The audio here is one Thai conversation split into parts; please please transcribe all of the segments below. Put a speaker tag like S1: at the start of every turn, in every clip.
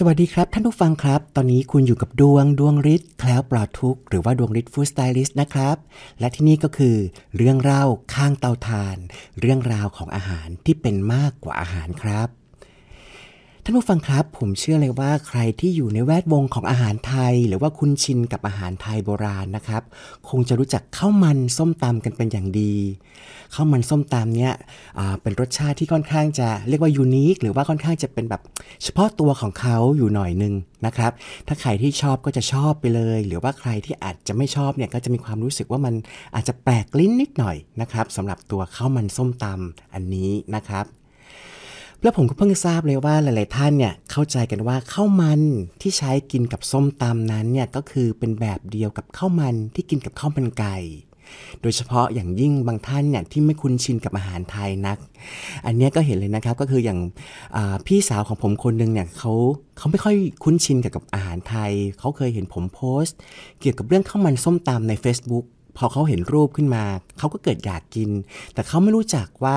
S1: สวัสดีครับท่านผู้ฟังครับ ตอนนี้คุณอยู่กับดวงดวงฤทธิ์แคล้วปลอดทุกหรือว่าดวงฤทธิ์ฟู้ดสไตลิสต์นะครับและที่นี่ก็คือเรื่องเล่าข้างเตาถ่านเรื่องราวของอาหารที่เป็นมากกว่าอาหารครับท่านผู้ฟังครับ ผมเชื่อเลยว่าใครที่อยู่ในแวดวงของอาหารไทย หรือว่าคุ้นชินกับอาหารไทยโบราณนะครับ คงจะรู้จักข้าวมันส้มตำกันเป็นอย่างดีข้าวมันส้มตำเนี่ยเป็นรสชาติที่ค่อนข้างจะเรียกว่ายูนิคหรือว่าค่อนข้างจะเป็นแบบเฉพาะตัวของเขาอยู่หน่อยนึงนะครับ ถ้าใครที่ชอบก็จะชอบไปเลย หรือว่าใครที่อาจจะไม่ชอบเนี่ยก็จะมีความรู้สึกว่ามันอาจจะแปลกลิ้นนิดหน่อยนะครับสำหรับตัวข้าวมันส้มตำอันนี้นะครับแล้วผมก็เพิ่งทราบเลยว่า หลายๆท่านเนี่ยเข้าใจกันว่าข้าวมันที่ใช้กินกับส้มตำนั้นเนี่ยก็คือเป็นแบบเดียวกับข้าวมันที่กินกับข้าวมันไก่โดยเฉพาะอย่างยิ่งบางท่านเนี่ยที่ไม่คุ้นชินกับอาหารไทยนัก อันนี้ก็เห็นเลยนะครับก็คืออย่างพี่สาวของผมคนหนึ่งเนี่ยเขาเขาไม่ค่อยคุ้นชินกับกับอาหารไทยเขาเคยเห็นผมโพสต์ เกี่ยวกับเรื่องข้าวมันส้มตำใน Facebook พอเขาเห็นรูปขึ้นมาเขาก็เกิดอยากกิน แต่เขาไม่รู้จักว่า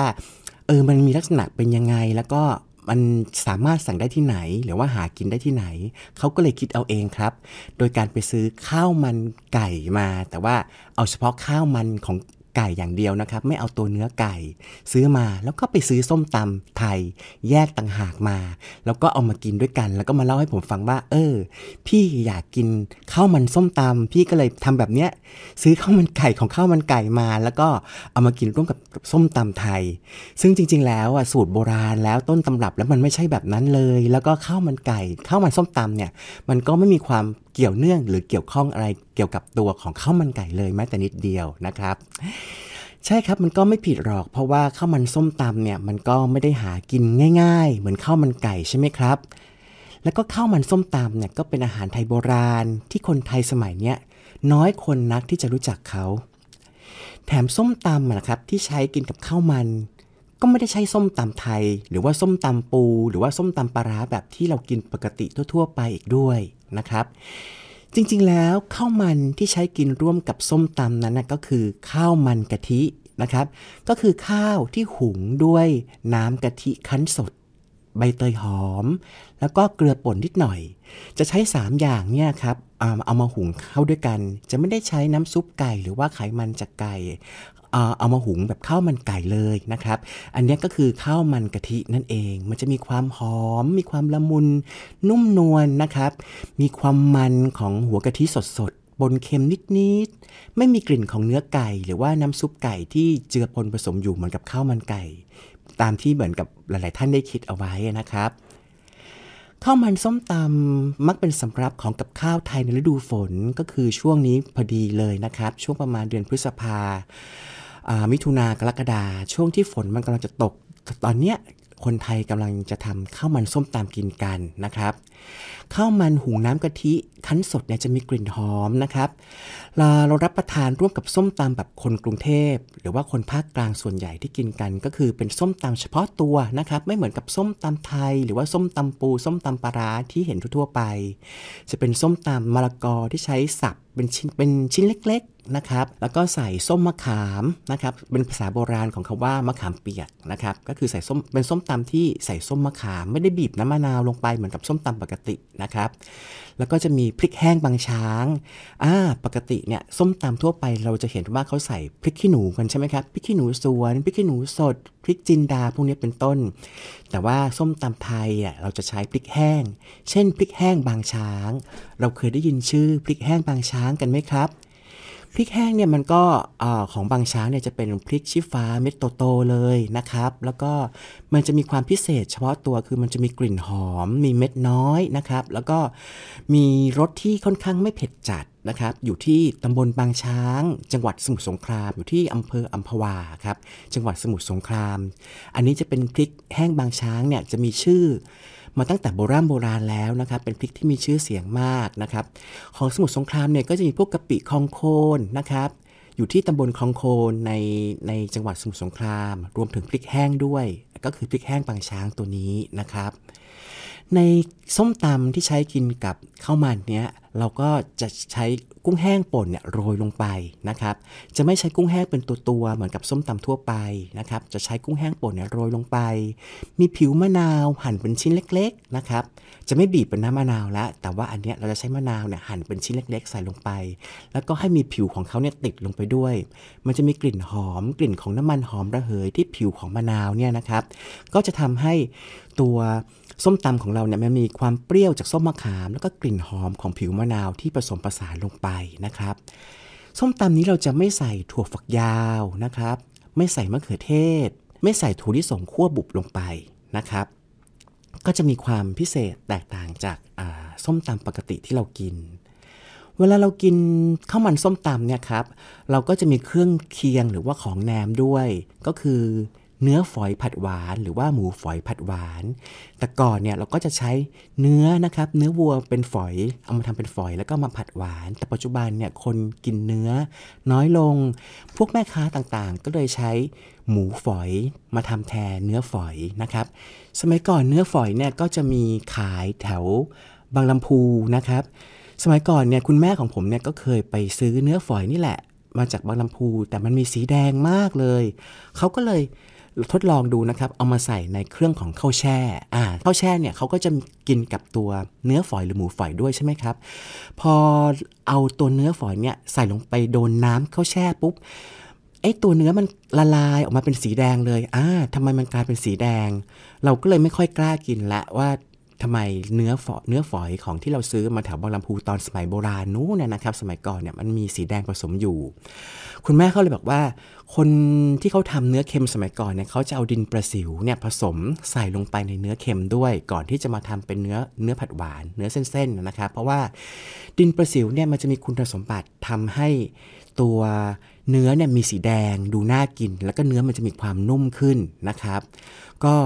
S1: เออมันมีลักษณะเป็นยังไง แล้วก็มันสามารถสั่งได้ที่ไหน หรือว่าหากินได้ที่ไหน เขาก็เลยคิดเอาเองครับ โดยการไปซื้อข้าวมันไก่มา แต่ว่าเอาเฉพาะข้าวมันของไก่อย่างเดียวนะครับ ไม่เอาตัวเนื้อไก่ ซื้อมาแล้วก็ไปซื้อส้มตำไทย แยกต่างหากมา แล้วก็เอามากินด้วยกัน แล้วก็มาเล่าให้ผมฟังว่า เออ พี่อยากกิน ข้าวมันส้มตำพี่ก็เลยทำแบบเนี้ย ซื้อข้าวมันไก่ของข้าวมันไก่มา แล้วก็เอามากินร่วมกับกับส้มตำไทย ซึ่งจริง ๆ แล้วอ่ะสูตรโบราณแล้วต้นตำรับแล้วมันไม่ใช่แบบนั้นเลย แล้วก็ข้าวมันไก่ข้าวมันส้มตำเนี่ยมันก็ไม่มีความเกี่ยวเนื่องหรือเกี่ยวข้องอะไรเกี่ยวกับตัวของข้าวมันไก่เลยแม้แต่นิดเดียวนะครับ ใช่ครับมันก็ไม่ผิดหรอกเพราะว่าข้าวมันส้มตำเนี่ย มันก็ไม่ได้หากินง่ายๆ เหมือนข้าวมันไก่ใช่ไหมครับ แล้วก็ข้าวมันส้มตำเนี่ยก็เป็นอาหารไทยโบราณ ที่คนไทยสมัยเนี้ยน้อยคนนักที่จะรู้จักเขา แถมส้มตำนะครับที่ใช้กินกับข้าวมันก็ไม่ได้ใช้ส้มตำไทย หรือว่าส้มตำปู หรือว่าส้มตำปลาร้าแบบที่เรากินปกติทั่ว ๆไปอีกด้วยนะครับ จริงๆแล้วข้าวมันที่ใช้กินร่วมกับส้มตำนั้นนะก็คือข้าวมันกะทินะครับ ก็คือข้าวที่หุงด้วยน้ำกะทิคั้นสด ใบเตยหอม แล้วก็เกลือป่นนิดหน่อย จะใช้3อย่างเนี่ยครับเอามาหุงเข้าด้วยกัน จะไม่ได้ใช้น้ำซุปไก่หรือว่าไขมันจากไก่เอามาหุงแบบข้าวมันไก่เลยนะครับ อันนี้ก็คือข้าวมันกะทินั่นเอง มันจะมีความหอม มีความละมุน นุ่มนวลนนะครับ มีความมันของหัวกะทิสด บนเค็มนิด ๆ ไม่มีกลิ่นของเนื้อไก่ หรือว่าน้ำซุปไก่ที่เจือปนผสมอยู่เหมือนกับข้าวมันไก่ ตามที่เหมือนกับหลาย ๆ ท่านได้คิดเอาไว้นะครับ ข้าวมันส้มตำมักเป็นสำรับของกับข้าวไทยในฤดูฝนก็คือช่วงนี้พอดีเลยนะครับ ช่วงประมาณเดือนพฤษภามิถุนากรกฎาช่วงที่ฝนมันกำลังจะตก ตอนเนี้ยคนไทยกำลังจะทำข้าวมันส้มตามกินกันนะครับข้าวมันหุงน้ำกะทิคั้นสดเนี่ยจะมีกลิ่นหอมนะครับเรารับประทานร่วมกับส้มตำแบบคนกรุงเทพ หรือว่าคนภาคกลางส่วนใหญ่ที่กินกัน ก็คือเป็นส้มตำเฉพาะตัวนะครับไม่เหมือนกับส้มตำไทย หรือว่าส้มตำปู ส้มตำปลาร้าที่เห็นทั่วไป จะเป็นส้มตำมะละกอที่ใช้สับเป็นชิ้นเป็นชิ้นเล็กๆ นะครับ แล้วก็ใส่ส้มมะขามนะครับ เป็นภาษาโบราณของคำว่ามะขามเปียกนะครับ ก็คือใส่ส้ม เป็นส้มตำที่ใส่ส้มมะขาม ไม่ได้บีบน้ำมะนาวลงไปเหมือนกับส้มตำปกตินะครับ แล้วก็จะมีพริกแห้งบางช้าง อ่า ปกติเนี่ย ส้มตำทั่วไปเราจะเห็นว่าเขาใส่พริกขี้หนูกันใช่ไหมครับ พริกขี้หนูสวน พริกขี้หนูสด พริกจินดา พวกนี้เป็นต้นแต่ว่าส้มตำไทยอ่ะเราจะใช้พริกแห้ง เช่นพริกแห้งบางช้าง เราเคยได้ยินชื่อพริกแห้งบางช้างกันไหมครับพริกแห้งเนี่ยมันก็ของบางช้างเนี่ยจะเป็นพริกชี้ฟ้าเม็ดโตๆเลยนะครับ แล้วก็มันจะมีความพิเศษ เฉพาะตัวคือมันจะมีกลิ่นหอม มีเม็ดน้อยนะครับ แล้วก็มีรสที่ค่อนข้างไม่เผ็ดจัดนะครับอยู่ที่ตำบลบางช้าง จังหวัดสมุทรสงคราม อยู่ที่อำเภออัมพวา ครับ จังหวัดสมุทรสงคราม อันนี้จะเป็นพริกแห้งบางช้างเนี่ยจะมีชื่อ มาตั้งแต่โบราณโบราณแล้วนะครับเป็นพริกที่มีชื่อเสียงมากนะครับ ของสมุทรสงครามเนี่ยก็จะมีพวกกะปิคองโคนนะครับ อยู่ที่ตำบลคลองโคนในในจังหวัดสมุทรสงคราม รวมถึงพริกแห้งด้วย ก็คือพริกแห้งบางช้างตัวนี้นะครับในส้มตำที่ใช้กินกับข้าวมันเนี้ยเราก็จะใช้กุ้งแห้งป่นเนี่ยโรยลงไปนะครับ จะไม่ใช้กุ้งแห้งเป็นตัวตัวเหมือนกับส้มตำทั่วไปนะครับจะใช้กุ้งแห้งป่นเนี่ยโรยลงไป มีผิวมะนาวหั่นเป็นชิ้นเล็กๆนะครับจะไม่บีบเป็นน้ำมะนาวละแต่ว่าอันเนี้ยเราจะใช้มะนาวเนี่ยหั่นเป็นชิ้นเล็ก ๆ ใส่ลงไป แล้วก็ให้มีผิวของเขาเนี่ยติดลงไปด้วย มันจะมีกลิ่นหอมกลิ่นของน้ำมันหอมระเหยที่ผิวของมะนาวเนี่ยนะครับ ก็จะทำให้ตัวส้มตำของเราเนี่ยมันมีความเปรี้ยวจากส้มมะขามแล้วก็กลิ่นหอมของผิวมะนาวที่ผสมผสานลงไปนะครับ ส้มตำนี้เราจะไม่ใส่ถั่วฝักยาวนะครับ ไม่ใส่มะเขือเทศ ไม่ใส่ถั่วลิสงคั่วบุบลงไปนะครับ ก็จะมีความพิเศษแตกต่างจากส้มตำปกติที่เรากิน เวลาเรากินข้าวมันส้มตำเนี่ยครับ เราก็จะมีเครื่องเคียงหรือว่าของแหนมด้วย ก็คือเนื้อฝอยผัดหวานหรือว่าหมูฝอยผัดหวาน แต่ก่อนเนี่ยเราก็จะใช้เนื้อนะครับ เนื้อวัวเป็นฝอย เอามาทำเป็นฝอยแล้วก็มาผัดหวาน แต่ปัจจุบันเนี่ย คนกินเนื้อน้อยลง พวกแม่ค้าต่างๆ ก็เลยใช้หมูฝอยมาทำแทนเนื้อฝอยนะครับ สมัยก่อนเนื้อฝอยเนี่ย ก็จะมีขายแถวบางลำพูนะครับ สมัยก่อนเนี่ยคุณแม่ของผมเนี่ยก็เคยไปซื้อเนื้อฝอยนี่แหละ มาจากบางลำพู แต่มันมีสีแดงมากเลยเขาก็เลยทดลองดูนะครับเอามาใส่ในเครื่องของข้าวแช่อ่าข้าวแช่เนี่ยเขาก็จะกินกับตัวเนื้อฝอยหรือหมูฝอยด้วยใช่ไหมครับ พอเอาตัวเนื้อฝอยเนี่ยใส่ลงไปโดนน้ำข้าวแช่ปุ๊บไอ้ตัวเนื้อมันละลายออกมาเป็นสีแดงเลยอ่าทำไมมันกลายเป็นสีแดง เราก็เลยไม่ค่อยกล้ากินละว่าทำไมเนื้อฝอเนื้อฝอยของที่เราซื้อมาแถวบางลำพูตอนสมัยโบราณนู้นนะครับ สมัยก่อนเนี่ยมันมีสีแดงผสมอยู่ คุณแม่เขาเลยบอกว่า คนที่เขาทำเนื้อเค็มสมัยก่อนเนี่ยเขาจะเอาดินประสิวเนี่ยผสมใส่ลงไปในเนื้อเค็มด้วย ก่อนที่จะมาทำเป็นเนื้อเนื้อผัดหวาน เนื้อเส้นๆนะครับ เพราะว่าดินประสิวเนี่ยมันจะมีคุณสมบัติทำให้ตัวเนื้อเนี่ยมีสีแดงดูน่ากิน แล้วก็เนื้อมันจะมีความนุ่มขึ้นนะครับ ก็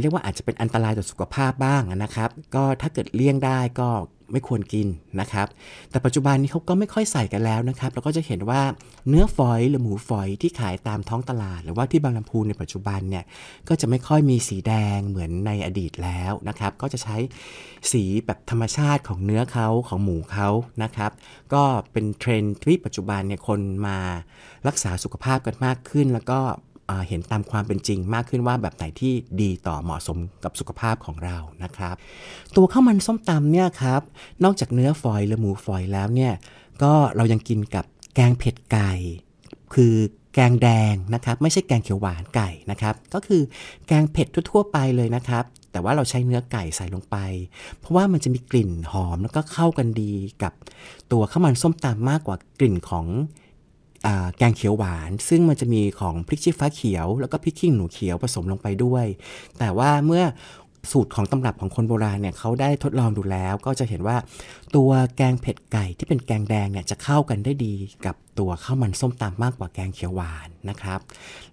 S1: เรียกว่าอาจจะเป็นอันตรายต่อสุขภาพบ้างนะครับ ก็ถ้าเกิดเลี่ยงได้ก็ไม่ควรกินนะครับ แต่ปัจจุบันนี้เขาก็ไม่ค่อยใส่กันแล้วนะครับเราก็จะเห็นว่าเนื้อฝอยหรือหมูฝอยที่ขายตามท้องตลาด หรือว่าที่บางลำพูนในปัจจุบันเนี่ยก็จะไม่ค่อยมีสีแดงเหมือนในอดีตแล้วนะครับ ก็จะใช้สีแบบธรรมชาติของเนื้อเขาของหมูเขานะครับ ก็เป็นเทรนด์ที่ปัจจุบันเนี่ยคนมารักษาสุขภาพกันมากขึ้นแล้วก็เห็นตามความเป็นจริงมากขึ้นว่าแบบไหนที่ดีต่อเหมาะสมกับสุขภาพของเรา นะครับ ตัวข้าวมันส้มตำเนี่ยครับ นอกจากเนื้อฝอยหรือหมูฝอยแล้วเนี่ย ก็เรายังกินกับแกงเผ็ดไก่ คือแกงแดงนะครับ ไม่ใช่แกงเขียวหวานไก่นะครับ ก็คือแกงเผ็ดทั่วๆไปเลยนะครับ แต่ว่าเราใช้เนื้อไก่ใส่ลงไป เพราะว่ามันจะมีกลิ่นหอมแล้วก็เข้ากันดีกับตัวข้าวมันส้มตำมากกว่ากลิ่นของแกงเขียวหวาน ซึ่งมันจะมีของพริกชี้ฟ้าเขียว แล้วก็พริกขี้หนูเขียวผสมลงไปด้วย แต่ว่าเมื่อสูตรของตำรับของคนโบราณเนี่ยเขาได้ทดลองดูแล้ว ก็จะเห็นว่าตัวแกงเผ็ดไก่ที่เป็นแกงแดงเนี่ยจะเข้ากันได้ดีกับตัวข้าวมันส้มตำมากกว่าแกงเขียวหวานนะครับ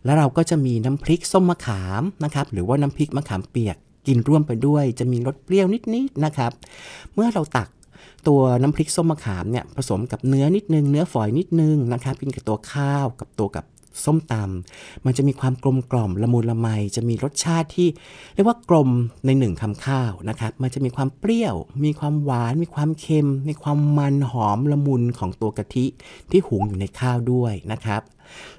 S1: แล้วเราก็จะมีน้ำพริกส้มมะขามนะครับหรือว่าน้ำพริกมะขามเปียกกินร่วมไปด้วย จะมีรสเปรี้ยวนิดๆนนะครับ เมื่อเราตักตัวน้ำพริกส้มมะขามเนี่ยผสมกับเนื้อนิดนึงเนื้อฝอยนิดนึงนะครับกินกับตัวข้าวกับตัวกับส้มตำมันจะมีความกลมกล่อมละมุนละไมจะมีรสชาติที่ เรียกว่ากลมในหนึ่งคำข้าวนะครับมันจะมีความเปรี้ยว มีความหวานมีความเค็มมีความมันหอมละมุนของตัวกะทิที่หุงอยู่ในข้าวด้วยนะครับ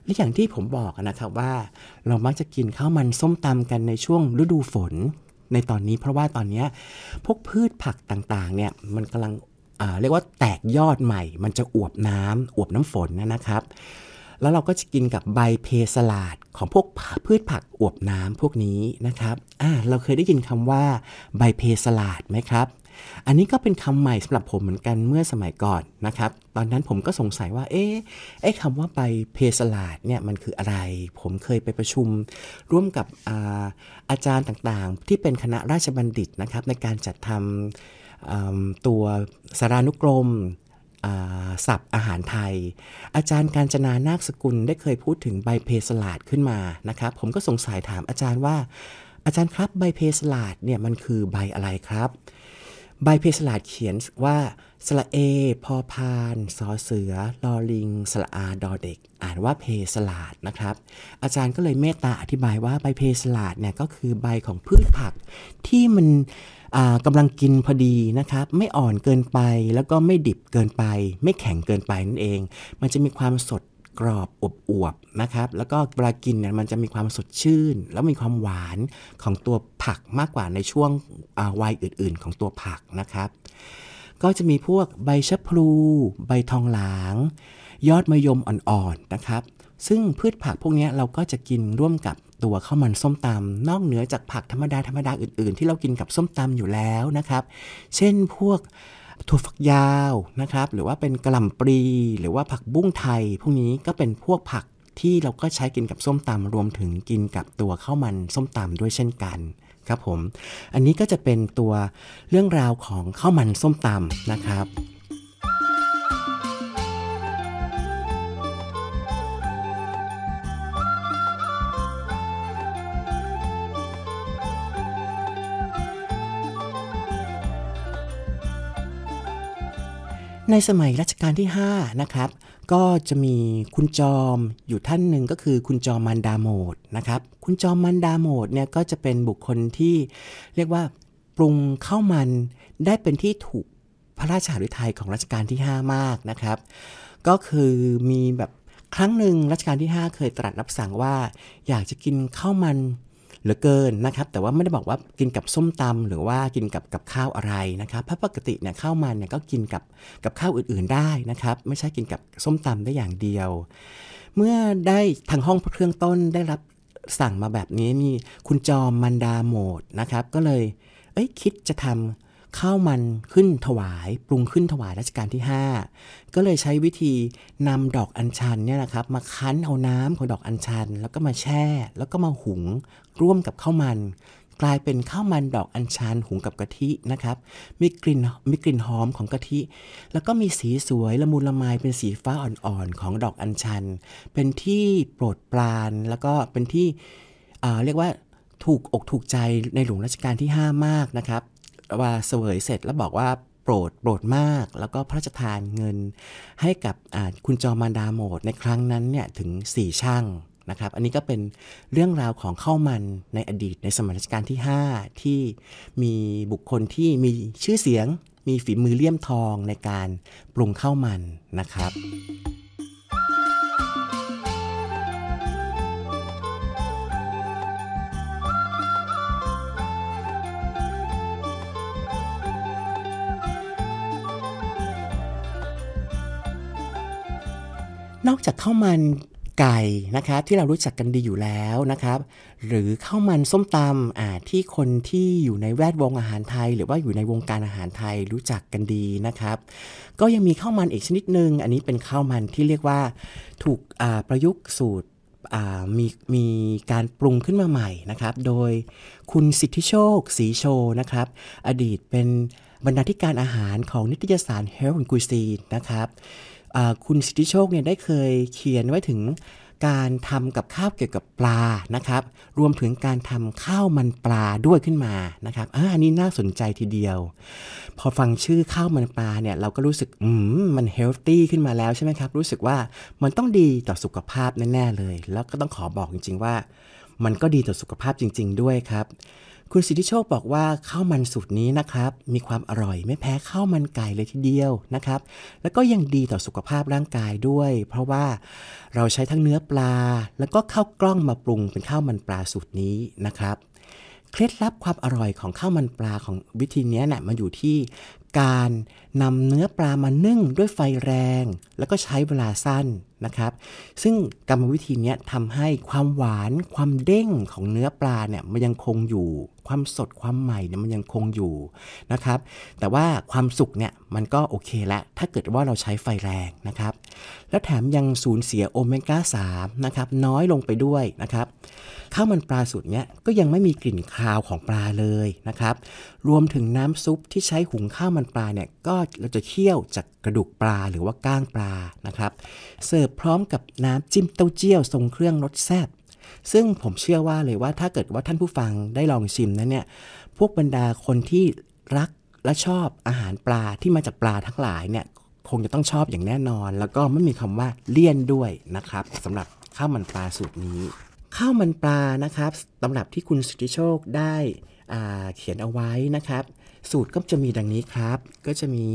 S1: และอย่างที่ผมบอกนะครับว่า เรามักจะกินข้าวมันส้มตำกันในช่วงฤดูฝน ในตอนนี้เพราะว่าตอนนี้พวกพืชผักต่างๆเนี่ยมันกำลังเรียกว่าแตกยอดใหม่ มันจะอวบน้ำอวบน้ำฝนนะครับ แล้วเราก็จะกินกับใบเพสลาดของพวกพืชผักอวบน้ำพวกนี้นะครับ อ่าเราเคยได้ยินคำว่าใบเพสลาดไหมครับ อันนี้ก็เป็นคำใหม่สำหรับผมเหมือนกันเมื่อสมัยก่อนนะครับ ตอนนั้นผมก็สงสัยว่า เอ๊ะไอ้คำว่าใบเพสลาดเนี่ยมันคืออะไร ผมเคยไปประชุม ร่วมกับอาอาจารย์ต่างๆ ที่เป็นคณะราชบัณฑิตนะครับ ในการจัดทำตัวสารานุกรมศัพท์อาหารไทย อาจารย์การจนานาคสกุลได้เคยพูดถึงใบเพสลาดขึ้นมานะครับผมก็สงสัยถามอาจารย์ว่าอาจารย์ครับใบเพสลาดเนี่ยมันคือใบอะไรครับใบเพสลาดเขียนว่าสระเอพอพานสอเสือลอลิงสระอาดอเด็ก อ่านว่าเพสลาดนะครับอาจารย์ก็เลยเมตตาอธิบายว่าใบเพสลาดเนี่ยก็คือใบของพืชผักที่มันกำลังกินพอดีนะครับไม่อ่อนเกินไปแล้วก็ไม่ดิบเกินไป ไม่แข็งเกินไป นั่นเอง มันจะมีความสดกรอบอบอวบนะครับแล้วก็เวลากินเนี่ยมันจะมีความสดชื่น แล้วมีความหวานของตัวผักมากกว่าในช่วงวัยอื่นๆ ของตัวผักนะครับ ก็จะมีพวกใบชะพลูใบทองหลาง ยอดมะยมอ่อนๆนะครับ ซึ่งพืชผักพวกนี้เราก็จะกินร่วมกับตัวข้าวมันส้มตำนอกเหนือจากผักธรรมดาธรรมดาอื่นๆ ที่เรากินกับส้มตำอยู่แล้วนะครับ เช่นพวกถั่วฝักยาวนะครับ หรือว่าเป็นกระหล่ำปลีหรือว่าผักบุ้งไทย พวกนี้ก็เป็นพวกผักที่เราก็ใช้กินกับส้มตำรวมถึงกินกับตัวข้าวมันส้มตำด้วยเช่นกันครับ ผม อันนี้ก็จะเป็นตัวเรื่องราวของข้าวมันส้มตำนะครับในสมัยรัชกาลที่ 5 นะครับ ก็จะมีคุณจอมอยู่ท่านหนึ่งก็คือคุณจอมมันดาโมดนะครับคุณจอมมันดาโมดเนี่ยก็จะเป็นบุคคลที่เรียกว่า ปรุงข้าวมันได้เป็นที่ถูกพระราชาฤทัยของรัชกาลที่ 5 มากนะครับ ก็คือมีแบบครั้งหนึ่งรัชกาลที่ 5 เคยตรัสรับสั่งว่าอยากจะกินข้าวมันหลือเกินนะครับแต่ว่าไม่ได้บอกว่ากินกับส้มตำ หรือว่ากินกับกับข้าวอะไรนะครับเพราะปกติเนี่ยข้าวมันเนี่ยก็กินกับกับข้าวอื่น ๆได้นะครับไม่ใช่กินกับส้มตำได้อย่างเดียว เมื่อได้ทางห้องเครื่องต้นได้รับสั่งมาแบบนี้นี่คุณจอมมันดาโหมดนะครับก็เลยเอ้ยคิดจะทำข้าวมันขึ้นถวายปรุงขึ้นถวายรัชกาลที่5ก็เลยใช้วิธีนำดอกอัญชันเนี่ยนะครับ มาคั้นเอาน้ำของดอกอัญชัน แล้วก็มาแช่ แล้วก็มาหุงร่วมกับข้าวมัน กลายเป็นข้าวมันดอกอัญชันหุงกับกะทินะครับมีกลิ่นมีกลิ่นหอมของกะทิ แล้วก็มีสีสวยละมุนละไมเป็นสีฟ้าอ่อนๆ ของดอกอัญชัน เป็นที่โปรดปราน แล้วก็เป็นที่เรียกว่าถูกอกถูกใจในหลวงรัชกาลที่5มากนะครับว่าเสวยเสร็จแล้วบอกว่าโปรดโปรดมาก แล้วก็พระราชทานเงินให้กับคุณจอมานดาโมดในครั้งนั้นเนี่ยถึง 4ช่างนะครับ อันนี้ก็เป็นเรื่องราวของเข้ามันในอดีตในสมัยรัชกาลที่ 5 ที่มีบุคคลที่มีชื่อเสียง มีฝีมือเลี่ยมทองในการปรุงข้าวมันนะครับนอกจากข้าวมันไก่นะครับที่เรารู้จักกันดีอยู่แล้วนะครับ หรือข้าวมันส้มตำอ่าที่คนที่อยู่ในแวดวงอาหารไทย หรือว่าอยู่ในวงการอาหารไทยรู้จักกันดีนะครับ ก็ยังมีข้าวมันอีกชนิดหนึ่งอันนี้เป็นข้าวมันที่เรียกว่าถูกประยุกต์สูตรมีมีการปรุงขึ้นมาใหม่นะครับ โดยคุณสิทธิโชค สีโชนะครับ อดีตเป็นบรรณาธิการอาหารของนิตยสาร Health and Cuisine นะครับคุณสิทธิโชคเนี่ยได้เคยเขียนไว้ถึงการทำกับข้าวเกี่ยวกับปลานะครับ รวมถึงการทำข้าวมันปลาด้วยขึ้นมานะครับอันนี้น่าสนใจทีเดียว พอฟังชื่อข้าวมันปลาเนี่ยเราก็รู้สึกอืมมันเฮลตี้ขึ้นมาแล้วใช่ไหมครับรู้สึกว่ามันต้องดีต่อสุขภาพแน่ ๆเลย แล้วก็ต้องขอบอกจริงๆว่า มันก็ดีต่อสุขภาพจริง ๆ ด้วยครับคุณสิทธิโชคบอกว่าข้าวมันสูตรนี้นะครับมีความอร่อยไม่แพ้ข้าวมันไก่เลยทีเดียวนะครับแล้วก็ยังดีต่อสุขภาพร่างกายด้วย เพราะว่าเราใช้ทั้งเนื้อปลาแล้วก็ข้าวกล้องมาปรุงเป็นข้าวมันปลาสูตรนี้นะครับเคล็ดลับความอร่อยของข้าวมันปลาของวิธีนี้นะ่ยมันอยู่ที่การนำเนื้อปลามานึ่งด้วยไฟแรงแล้วก็ใช้เวลาสั้นนะครับ ซึ่งกรรมวิธีนี้ทำให้ความหวานความเด้งของเนื้อปลาเนี่ยมันยังคงอยู่ความสดความใหม่เนี่ยมันยังคงอยู่นะครับ แต่ว่าความสุกเนี่ยมันก็โอเคละ ถ้าเกิดว่าเราใช้ไฟแรงนะครับ แล้วแถมยังสูญเสียโอเมก้า3นะครับน้อยลงไปด้วยนะครับข้าวมันปลาสุดเนี่ยก็ยังไม่มีกลิ่นคาวของปลาเลยนะครับ รวมถึงน้ำซุปที่ใช้หุงข้าวมันปลาเนี่ยก็เราจะเคี่ยวจากกระดูกปลาหรือว่าก้างปลานะครับ เสิร์ฟพร้อมกับน้ำจิ้มเต้าเจี้ยวทรงเครื่องรสแซ่บซึ่งผมเชื่อว่าเลยว่าถ้าเกิดว่าท่านผู้ฟังได้ลองชิมนั้นเนี่ย พวกบรรดาคนที่รักและชอบอาหารปลาที่มาจากปลาทั้งหลายเนี่ย คงจะต้องชอบอย่างแน่นอน แล้วก็ไม่มีคำว่าเลี่ยนด้วยนะครับสำหรับข้าวมันปลาสูตรนี้ ข้าวมันปลานะครับตำรับที่คุณสุธิโชคได้เขียนเอาไว้นะครับสูตรก็จะมีดังนี้ครับ ก็จะมี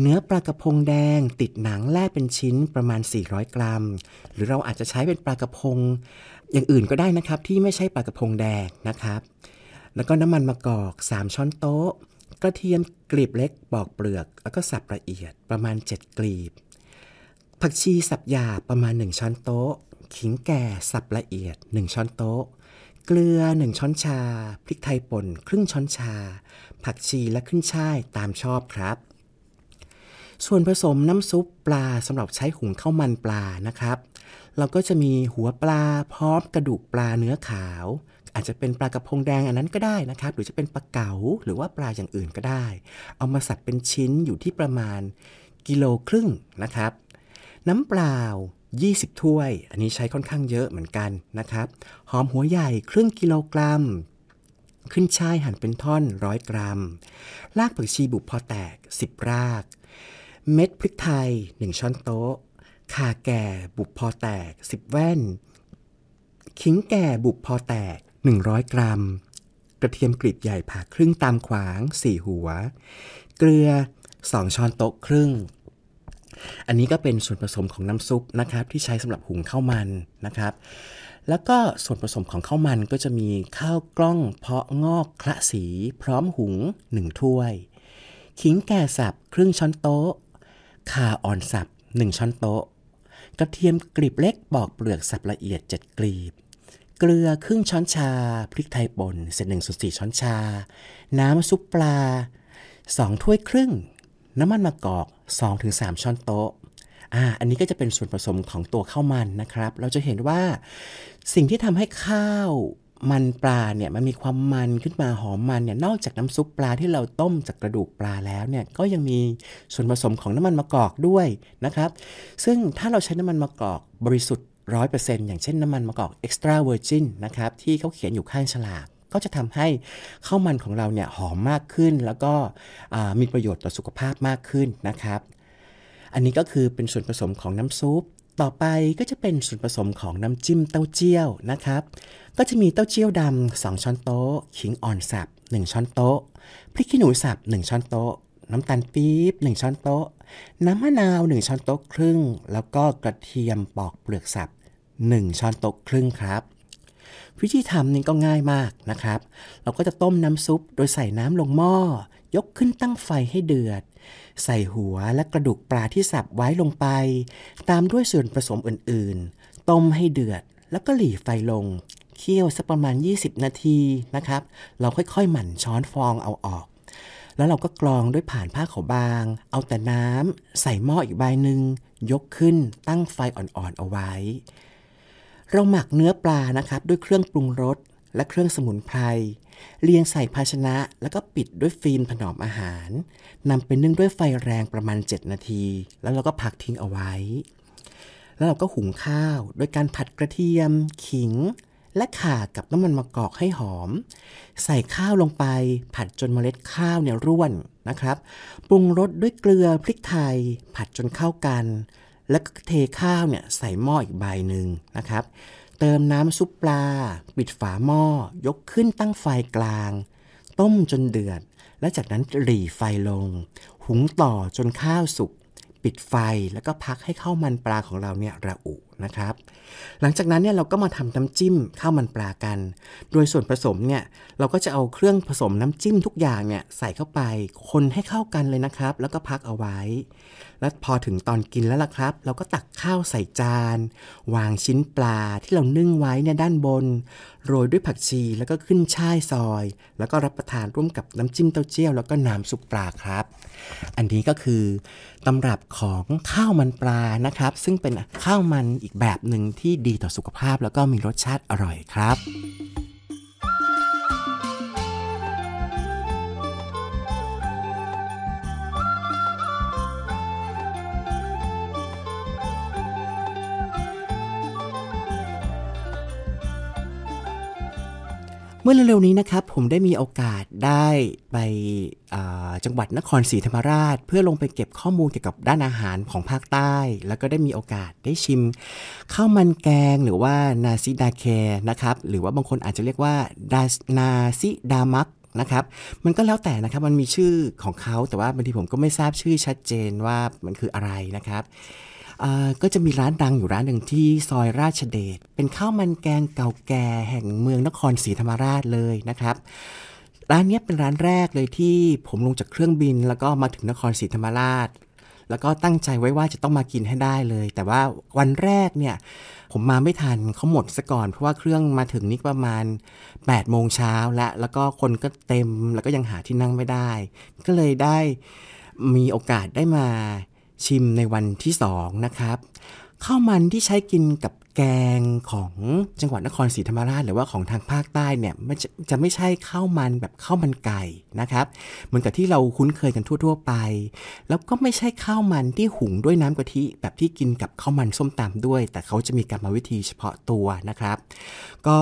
S1: เนื้อปลากระพงแดงติดหนังแล่เป็นชิ้นประมาณ 400 กรัม หรือเราอาจจะใช้เป็นปลากระพงอย่างอื่นก็ได้นะครับที่ไม่ใช่ปลากระพงแดงนะครับ แล้วก็น้ำมันมะกอก 3 ช้อนโต๊ะกระเทียมกลีบเล็กปอกเปลือก แล้วก็สับละเอียดประมาณ 7 กลีบผักชีสับหยาบประมาณ 1 ช้อนโต๊ะ ขิงแก่สับละเอียด 1 ช้อนโต๊ะเกลือ 1 ช้อนชา พริกไทยป่นครึ่งช้อนชาผักชีและขึ้นช่ายตามชอบครับ ส่วนผสมน้ำซุปปลาสำหรับใช้หุงข้าวมันปลานะครับ เราก็จะมีหัวปลาพร้อมกระดูกปลาเนื้อขาว อาจจะเป็นปลากระพงแดงอันนั้นก็ได้นะครับ หรือจะเป็นปลาเก๋าหรือว่าปลาอย่างอื่นก็ได้ เอามาสับเป็นชิ้นอยู่ที่ประมาณ กิโลครึ่งนะครับ น้ำเปล่า 20 ถ้วย อันนี้ใช้ค่อนข้างเยอะเหมือนกันนะครับหอมหัวใหญ่ครึ่งกิโลกรัมขึ้นช่ายหั่นเป็นท่อนร้อยกรัม รากผักชีบุบพอแตก 10 ราก เม็ดพริกไทย 1 ช้อนโต๊ะ ข่าแก่บุบพอแตก 10 แว่น ขิงแก่บุบพอแตก 100 กรัม กระเทียมกรีบใหญ่ผ่าครึ่งตามขวาง 4 หัว เกลือ 2 ช้อนโต๊ะครึ่ง อันนี้ก็เป็นส่วนผสมของน้ำซุปนะครับที่ใช้สำหรับหุงข้าวมันนะครับแล้วก็ส่วนผสมของข้าวมันก็จะมีข้าวกล้อง เพาะงอกคระสีพร้อมหุงหนึ่งถ้วย ขิงแก่สับครึ่งช้อนโต๊ะ ข่าอ่อนสับหนึ่งช้อนโต๊ะ กระเทียมกลีบเล็กปอกเปลือกสับละเอียดเจ็ดกลีบ เกลือครึ่งช้อนชาพริกไทยป่นเศษหนึ่งส่วนสี่ช้อนชา น้ำซุปปลาสองถ้วยครึ่ง น้ำมันมะกอกสสองงถึามช้อนโต๊ะอ่าอันนี้ก็จะเป็นส่วนผสมของตัวข้าวมันนะครับ เราจะเห็นว่าสิ่งที่ทำให้ข้าวมันปลาเนี่ยมันมีความมันขึ้นมาหอมมันเนี่ยนอกจากน้ำซุปปลาที่เราต้มจากกระดูกปลาแล้วเนี่ยก็ยังมีส่วนผสมของน้ำมันมะกอกด้วยนะครับ ซึ่งถ้าเราใช้น้ำมันมะกอกบริสุทธิ์ร้อยเปอร์เซ็นต์อย่างเช่นน้ำมันมะกอกเอ็ก a ์ i ร g i n วนนะครับที่เขาเขียนอยู่ข้างฉลากก็จะทำให้ข้าวมันของเราเนี่ยหอมมากขึ้นแล้วก็มีประโยชน์ต่อสุขภาพมากขึ้นนะครับอันนี้ก็คือเป็นส่วนผสมของน้ำซุป ต่อไปก็จะเป็นส่วนผสมของน้ำจิ้มเต้าเจี้ยวนะครับ ก็จะมีเต้าเจี้ยวดำสองช้อนโต๊ะ ขิงอ่อนสับ1ช้อนโต๊ะ พริกขี้หนูสับ1ช้อนโต๊ะ น้ำตาลปี๊บ1ช้อนโต๊ะ น้ำมะนาว 1ช้อนโต๊ะครึ่ง แล้วก็กระเทียมปอกเปลือกสับ1ช้อนโต๊ะครึ่งครับ วิธีทำนี่ก็ง่ายมากนะครับ เราก็จะต้มน้ำซุป โดยใส่น้ำลงหม้อ ยกขึ้นตั้งไฟให้เดือดใส่หัวและกระดูกปลาที่สับไว้ลงไป ตามด้วยส่วนผสมอื่นๆต้มให้เดือดแล้วก็หลีไฟลงเคี่ยวสักประมาณ 20 นาทีนะครับ เราค่อยๆหมั่นช้อนฟองเอาออก แล้วเราก็กรองด้วยผ่านผ้าขาวบาง เอาแต่น้ำใส่หม้ออีกใบหนึ่งยกขึ้นตั้งไฟอ่อนๆเอาไว้ เราหมักเนื้อปลานะครับด้วยเครื่องปรุงรสและเครื่องสมุนไพรเรียงใส่ภาชนะ แล้วก็ปิดด้วยฟิล์มถนอมอาหารนำไปนึ่งด้วยไฟแรงประมาณ 7 นาที แล้วเราก็พักทิ้งเอาไว้ แล้วเราก็หุงข้าวโดยการผัดกระเทียมขิงและข่ากับน้ำมันมะกอกให้หอม ใส่ข้าวลงไปผัดจนเมล็ดข้าวเนี่ยร่วนนะครับปรุงรสด้วยเกลือพริกไทย ผัดจนเข้ากัน แล้วก็เทข้าวเนี่ยใส่หม้ออีกใบหนึ่งนะครับเติมน้ำซุปปลา ปิดฝาหม้อ ยกขึ้นตั้งไฟกลาง ต้มจนเดือด และจากนั้นหรี่ไฟลง หุงต่อจนข้าวสุก ปิดไฟแล้วก็พักให้ข้าวมันปลาของเราเนี่ยระอุนะครับหลังจากนั้นเนี่ยเราก็มาทำน้ำจิ้มข้าวมันปลากัน โดยส่วนผสมเนี่ย เราก็จะเอาเครื่องผสมน้ำจิ้มทุกอย่างเนี่ยใส่เข้าไปคนให้เข้ากันเลยนะครับ แล้วก็พักเอาไว้ แล้วพอถึงตอนกินแล้วล่ะครับ เราก็ตักข้าวใส่จาน วางชิ้นปลาที่เรานึ่งไว้เนี่ยด้านบนโรยด้วยผักชีแล้วก็ขึ้นช่ายซอย แล้วก็รับประทานร่วมกับน้ำจิ้มเต้าเจี้ยวแล้วก็น้ำซุปปลาครับอันนี้ก็คือตำรับของข้าวมันปลานะครับซึ่งเป็นข้าวมันอีกีกแบบหนึ่งที่ดีต่อสุขภาพแล้วก็มีรสชาติอร่อยครับเมื่อเร็วๆนี้นะครับผมได้มีโอกาสได้ไปจังหวัดนครศรีธรรมราช เพื่อลงไปเก็บข้อมูลเกี่ยวกับด้านอาหารของภาคใต้ แล้วก็ได้มีโอกาสได้ชิมข้าวมันแกงหรือว่านาซิดาเคนะครับหรือว่าบางคนอาจจะเรียกว่าดานาซิดามักนะครับมันก็แล้วแต่นะครับมันมีชื่อของเขาแต่ว่าบางทีผมก็ไม่ทราบชื่อชัดเจนว่ามันคืออะไรนะครับก็จะมีร้านดังอยู่ร้านหนึ่งที่ซอยราชเดชเป็นข้าวมันแกงเก่าแก่แห่งเมืองนครศรีธรรมราชเลยนะครับ ร้านนี้เป็นร้านแรกเลยที่ ผมลงจากเครื่องบิน แล้วก็มาถึงนครศรีธรรมราช แล้วก็ตั้งใจไว้ว่าจะต้องมากินให้ได้เลย แต่ว่าวันแรกเนี่ยผมมาไม่ทันเขาหมดซะก่อนเพราะว่าเครื่องมาถึงนี่ประมาณ8โมงเช้าและแล้วก็คนก็เต็มแล้วก็ยังหาที่นั่งไม่ได้ ก็เลยได้มีโอกาสได้มาชิม ในวันที่สองนะครับข้าวมันที่ใช้กินกับแกงของจังหวัดนครศรีธรรมราชหรือว่าของทางภาคใต้ เนี่ยจะจะไม่ใช่ข้าวมันแบบข้าวมันไก่นะครับ เหมือนกับที่เราคุ้นเคยกันทั่ว ๆ ไป แล้วก็ไม่ใช่ข้าวมันที่หุงด้วยน้ำกะทิ แบบที่กินกับข้าวมันส้มตำด้วย แต่เขาจะมีกรรมวิธีเฉพาะตัวนะครับ ก็